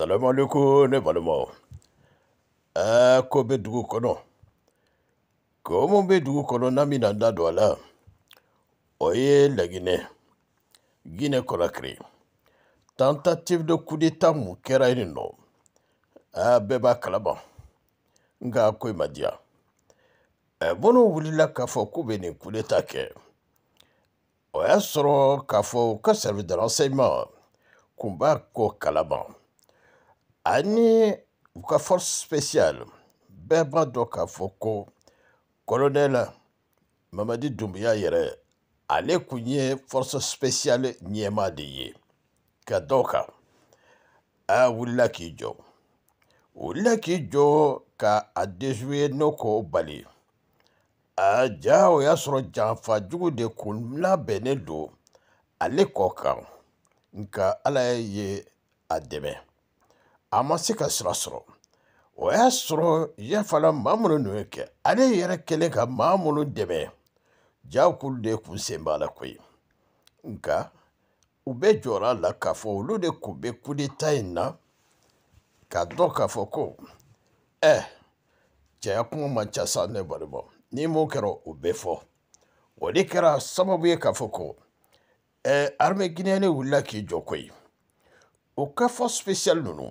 salamualeku ne balimaw aa ah, ko bɛ dugu kɔnɔ ko mun bɛ dugu kɔnɔ n'an bɛna an da don a la o ye laginɛ ginɛ kɔnakiri tentative de coup d'état mun kɛra yen nɔ aa ah, bɛɛ b'a kalama nka a ko in ma diya minnu eh, wulila k'a fɔ k'u bɛ nin coup d'état kɛ o y'a sɔrɔ k'a fɔ u ka service de renseignement kun b'a ko kalama. Ani, ní ka force spéciale, bɛɛ b'a dɔn k'a fɔ ko kɔlɔnɛla mamadi dunbuya yɛrɛ ale kun ye force spéciale ɲɛma de ye ka dɔ kan a wulila k'i jɔ wulila k'i jɔ ka a dezuye n'o k'o bali a ja o y'a sɔrɔ janfa jugu de kun labɛnnen don ale kɔ kan nka ala ye a dɛmɛ a ma se ka sira sɔrɔ o y'a sɔrɔ yafala maa minnu tun ye kɛ ale yɛrɛ kɛlen ka maa minnu dɛmɛ jaa k'olu de kun sen b'a la koyi nka u bɛɛ jɔra a la k'a fɔ olu de kun bɛ kudeta in na k'a dɔn k'a fɔ ko ɛ cɛya kuma man ca sa ne balima n'i m'o kɛra o bɛɛ fɔ o de kɛra sababu ye k'a fɔ ko ɛ armée guinéenne wulila k'i jɔ koyi o ka fɔ spécial ninnu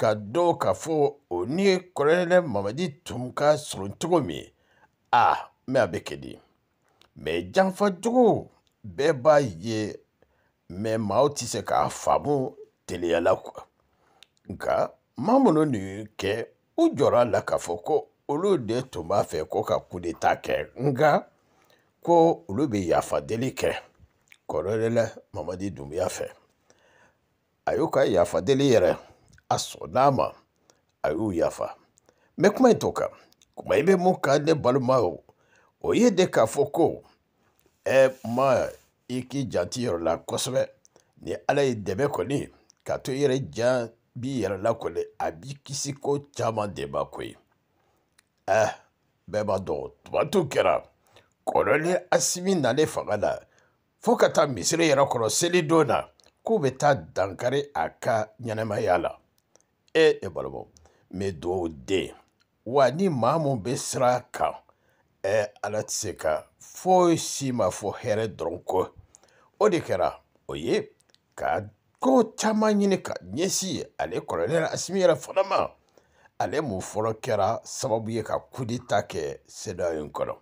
ka dɔw k'a fɔ o ni kɔrɔlen mamadi tun ka sɔrɔ cogo min a ah, mɛ a bɛ kɛ di mɛ janfa cogo bɛɛ b'a ye mɛ maaw tɛ se k'a faamu teliyala kuwa nka maa minnu de kɛ u jɔra a la k'a fɔ ko olu de tun b'a fɛ ko ka kudeta kɛ nka ko olu bɛ yafa deli kɛ kɔrɔlen mamadi dunbuya fɛ a y'u ka yafa deli yɛrɛ a sɔnn'a ma a y'u yafa n bɛ kuma in to kan kuma i bɛ mun kan ne balimaw o ye de k'a fɔ ko ɛ e ma i k'i janto i yɛrɛ la kosɛbɛ ni ala ye dɛmɛ kɔni k'a to i yɛrɛ jan b'i yɛrɛ la kɔni a b'i kisi ko caman de ma koyi ɛ e, bɛɛ b'a dɔn tumatu kɛra kɔrɔlen asimi nalen fanga la fo ka taa misiri yɛrɛ kɔrɔ selidon na k'u bɛ taa dankari a ka ɲɛnɛmaya la e ne balimaw n bɛ dugawu den wa ni maa mun bɛ sira a kan ɛ ala tɛ se ka foyi si ma fɔ hɛrɛ dɔrɔn kɔ o de kɛra o ye ka ko caman ɲini ka ɲɛsin ale kɔrɔlen asimi yɛrɛ fana ma ale mun fɔlɔ kɛra sababu ye ka kudeta kɛ sedaw in kɔnɔ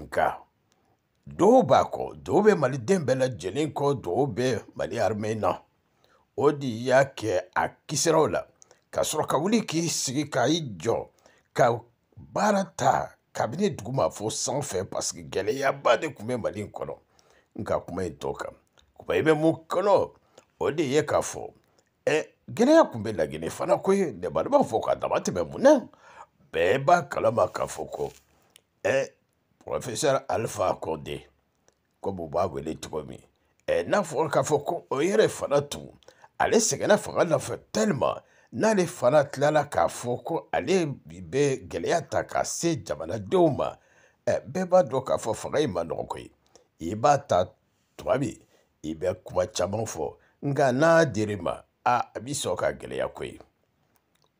nka dɔw b'a kɔ dɔw bɛ maliden bɛɛ lajɛlen kɔ dɔw bɛ mali arime na o de y'a kɛ a kisiraw la kasoro ka wuli k'i sigi ka i jɔ ka baara ta kabini dugu ma fo sanfɛ paseke gɛlɛyaba de tun bɛ mali in kɔnɔ nka kuma in tɔ kan kuma i bɛ mun kɔnɔ o de ye k'a fɔ ɛ gɛlɛya tun bɛ laginɛ fana ko ye lɛbari b'a fɔ k'a dama tɛmɛ mun na bɛɛ b'a kalama k'a fɔ ko ɛ professeur alpha conde komi u b'a wele cogo min ɛ n'a fɔra k'a fɔ ko o yɛrɛ fana tun ale sɛgɛnna fanga nɔfɛ tellement n'ale fana tilala k'a fɔ ko ale bɛ gɛlɛya ta k'a se jamanadenw ma bɛɛ b'a dɔn k'a fɔ fanga in ma nɔgɔ koyi i b'a ta tuma min i bɛ kuma caman fɔ nka n'a dir'i ma a a b'i sɔn ka gɛlɛya koyi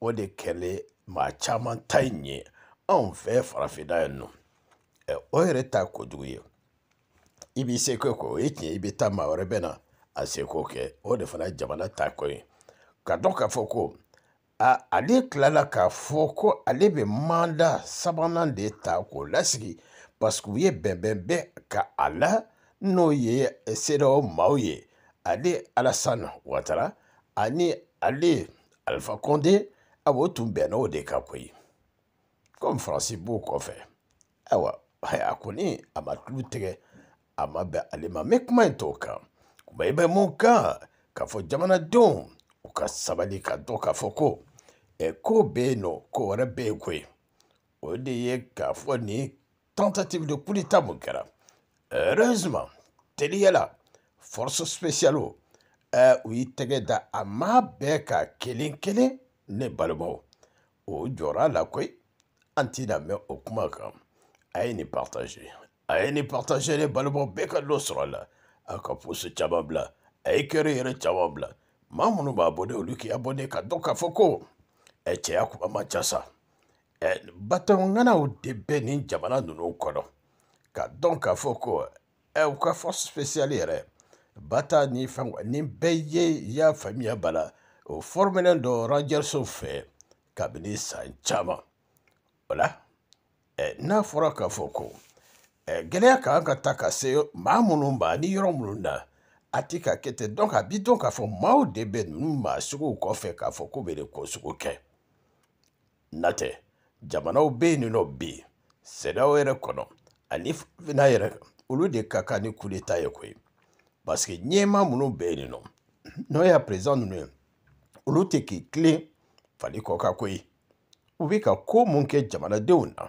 o de kɛlen maa caman ta in ye anw fɛ farafinna yan nɔ o yɛrɛ ta kojugu ye i b'i seko kɛ o ye tiɲɛ i bɛ taa maa wɛrɛ bɛ na a seko kɛ o de fana ye jamana ta ko ye ka dɔn k'a fɔ ko Ah, ale tilala k'a fɔ ko ale bɛ manda sabanan de ta k'o lasigi paseke u ye bɛnbɛn bɛɛ ka a la n'o ye seerew maaw ye ale alasan watara ani ale alpha conde awo tun bɛnna o de ka koyi komi faransi b'o kɔfɛ ayiwa a kɔni a ma tulu tigɛ a ma bɛn ale ma mɛ kuma in t'o kan kuma i bɛ mun kan k'a fɔ jamanadenw u ka sabali ka dɔn k'a fɔ ko Ekobeno eh, Korebekwe. Odeye Kafoni, tentative de coup d'État eh, Heureusement, Teliela, force spéciale, eh, a oui tegeda amabeka kelin kelin ne balbo. O jora la kwe, antina me okumakam. aini partagé. Aïni partagé ne balbo beka losrala. Akapus chababla. Aïkere chababla. Mamunu ba abonné olu ki abonné ka don cɛya kuma ma ca sa batɔnkanaw de bɛ nin jamana ninnu kɔnɔ ka dɔn k'a fɔ ko u ka fɔ spesiyali yɛrɛ bata ni fɛn nin bɛɛ ye y'a faamuya bala o fɔrimɛlen dɔ rangersow fɛ kabini san caman o la n'a fɔra k'a fɔ ko gɛlɛya kan ka ta ka se maa minnu ma ni yɔrɔ minnu na a ti ka kɛ ten dɔnku a bi dɔn k'a fɔ maaw de bɛ ninnu maa suguw kɔfɛ k'a fɔ k'u bɛ de ko sugu kɛ Na tɛ jamanaw bɛ yen nɔ bi CEDEAO yɛrɛ kɔnɔ ani farafinna yɛrɛ olu de ka kan ni coup ye koyi parce que ɲɛmaa minnu bɛ yen nɔ n'o y'a président ninnu ye olu tɛ k'i tilen fali kɔ ka koyi u bɛ ka ko mun kɛ jamanadenw na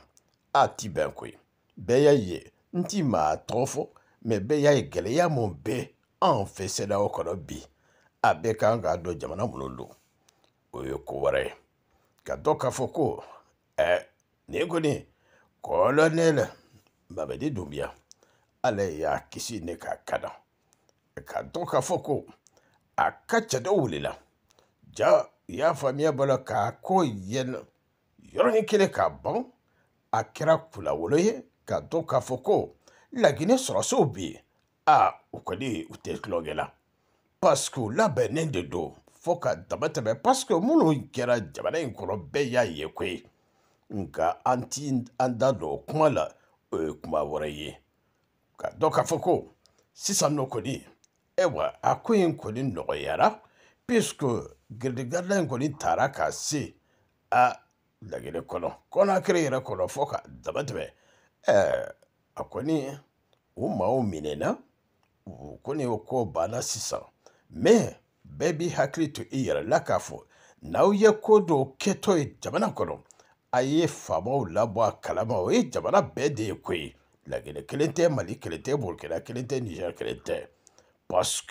a ti bɛn koyi bɛɛ y'a ye n ti maa tɔgɔ fɔ mɛ bɛɛ y'a ye gɛlɛya mun bɛ anw fɛ CEDEAO kɔnɔ bi a bɛɛ kan k'a dɔn jamana minnu don o ye ko wɛrɛ ye katoka foko eh, ni kuni kolonɛl mamadi dunbiya ala y'a kisi ne k'a kana ka dɔn k'a fɔ ko a ka cɛ dɔ wulila ja y'a faamuya bala k'a ko yɛlɛ yɔrɔnin kelen k'a ban a kɛra kulawolo ye ka dɔn k'a fɔ ko laginɛ sɔrɔsow bɛ yen a u kɔni u tɛ tulonkɛ la parce que u labɛnnen de don fo ka dama tɛmɛ parce que minnu kɛra jamana in kɔnɔ bɛɛ y'a ye koyi nka an ti an da don o kuma la o ye kuma wɛrɛ ye ka dɔn k'a fɔ ko sisan nɔ kɔni ayiwa a ko in kɔni nɔgɔyara puisque giridigarida in kɔni taara ka se a laginɛ kɔnɔ kɔnakiri yɛrɛ kɔnɔ fo ka dama tɛmɛ ɛɛ a kɔni o maaw minɛna o kɔni o ko banna sisan mais bɛɛ b'i hakili to i yɛrɛ la k'a fɔ n'aw ye ko dɔ kɛtɔ ye jamana kɔnɔ a ye faamaw labɔ a kalama o ye jamana bɛɛ de ye ko ye laginɛ kelen tɛ mali kelen tɛ burukina kelen tɛ niger kelen tɛ parce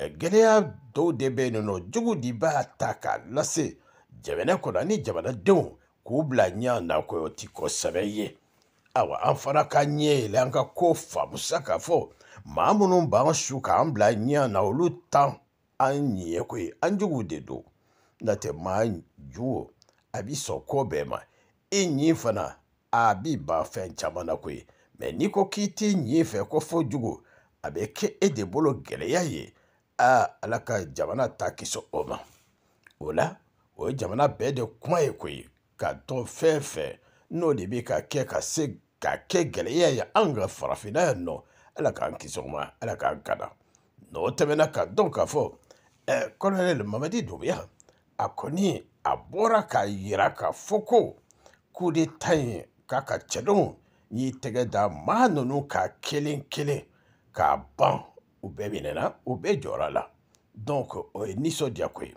gɛlɛya dɔw de bɛ yen nɔ jugu de b'a ta k'a lase jamana kɔnɔ ani jamanadenw k'u bila ɲɛ na ko o ti kosɛbɛ ye awa an fana ka ɲɛ yɛlɛ an ka ko faamusa k'a fɔ maa minnu b'an su k'an bila ɲɛ na olu tan anyie koe anjugu de do na te maa juo a bi sɔ ko bɛɛ ma e nyi fana a bi ba fɛn caman na koyi mɛ n'i ko k'i t'i nyi fɛ ko fo jugu a bɛ kɛ e de bolo gɛlɛya ye aa ala ka jamana ta kisɛ o ma o la o ye jamana bɛɛ de kuma ye koyi ka dɔn fɛn fɛn n'o de bɛ ka kɛ ka se ka kɛ gɛlɛya ye an ka farafinna yan nɔ ala k'an kisɛ o ma ala k'an kana n'o tɛmɛna ka dɔn ka fɔ Colonel Mamadi Doumbouya a kɔni a bɔra k'a yira k'a fɔ ko kudeta in k'a ka cɛdenw y'i tɛgɛ da maa ninnu k'a kelen kelen k'a ban u bɛɛ minɛna u bɛɛ jɔra la donc o ye nisɔndiya ko ye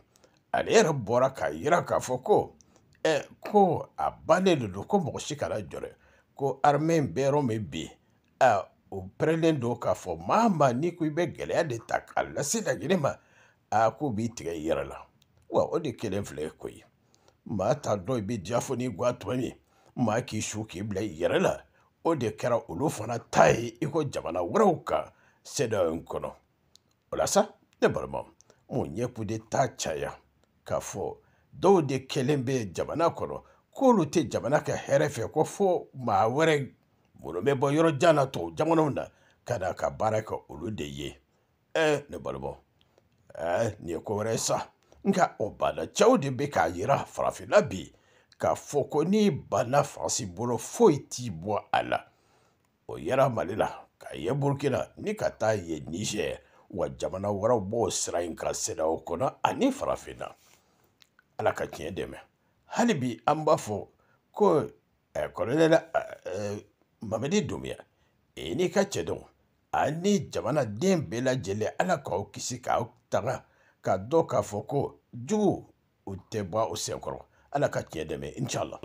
ale yɛrɛ bɔra k'a yira k'a fɔ ko ɛ ko a bannen de don ko mɔgɔ si kana jɔrɛ ko armée bɛ yɔrɔ min bi a o pɛrɛnnen don k'a fɔ maa maa n'i ko i bɛ gɛlɛya de ta k'a lase laɲini ma a k'u b'i tigɛ i yɛrɛ la wa o de kelen filɛ koyi maa t'a dɔn i bɛ diya fo n'i guwa tuma min maa k'i su k'i bila i yɛrɛ la o de kɛra olu fana ta ye i ko jamana wɛrɛw kan CEDEAO in kɔnɔ o ne balimaw mun ɲɛkun de t'a caya k'a fɔ dɔw de kelen bɛ jamana kɔnɔ k'olu tɛ jamana ka hɛrɛ fɛ ko fo maa wɛrɛ minnu bɛ bɔ yɔrɔ jan na tubabu jamanaw na ka na ka baara kɛ olu de ye ɛɛ ne balimaw Eh, ni ko wɛrɛ sa nka o bana cɛw de bɛ k'a yira farafinna bi k'a fɔ ko ni bana faransi bolo foyi t'i bɔ a la o yɛrɛ mali la k'a ye burukina ni ka taa ye nizɛri wa jamana wɛrɛw b'o sira in kan sedaw kɔnɔ ani farafinna ala ka tiɲɛ dɛmɛ hali bi an b'a fɔ ko eh, kɔrɔlɛla eh, mamadi dunbiya e n'i ka cɛdenw ani jamanaden bɛɛ lajɛlen ala k'aw kisi k'aw tanga ka dɔn k'a fɔ ko jugu u tɛ bɔ u senkɔrɔ ala ka tiɲɛ dɛmɛ inchallah